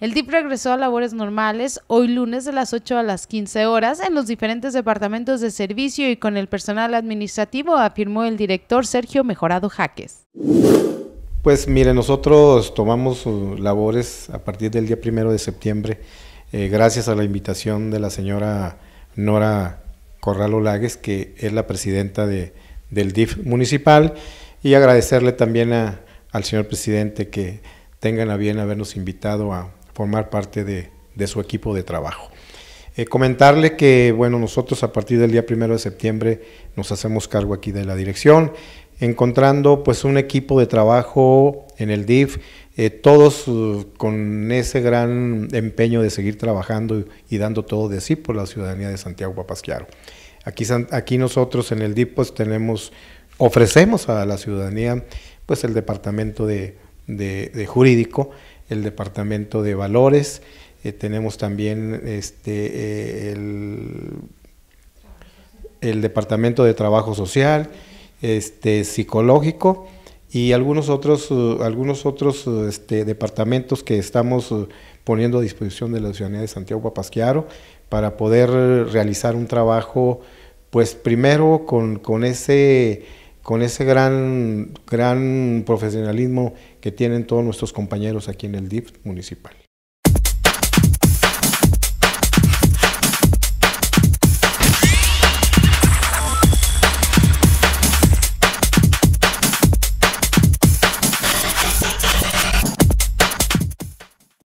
El DIF regresó a labores normales hoy lunes de las 8 a las 15 horas en los diferentes departamentos de servicio y con el personal administrativo, afirmó el director Sergio Mejorado Jaques. Pues mire, nosotros tomamos labores a partir del día primero de septiembre, eh, gracias a la invitación de la señora Nora Corral Olagues, que es la presidenta del DIF municipal, y agradecerle también al señor presidente que tengan a bien habernos invitado a, formar parte de, de su equipo de trabajo. Eh, comentarle que, bueno, nosotros a partir del día primero de septiembre nos hacemos cargo aquí de la dirección, encontrando pues un equipo de trabajo en el DIF, eh, todos uh, con ese gran empeño de seguir trabajando y, dando todo de sí por la ciudadanía de Santiago Papasquiaro. Aquí, aquí nosotros en el DIF pues tenemos, ofrecemos a la ciudadanía pues el departamento de de, jurídico, el departamento de valores, eh, tenemos también este, el, departamento de trabajo social, este, psicológico y algunos otros, uh, algunos otros uh, este, departamentos que estamos uh, poniendo a disposición de la ciudadanía de Santiago Papasquiaro para poder realizar un trabajo, pues primero con, con ese con ese gran, gran profesionalismo que tienen todos nuestros compañeros aquí en el Dip municipal.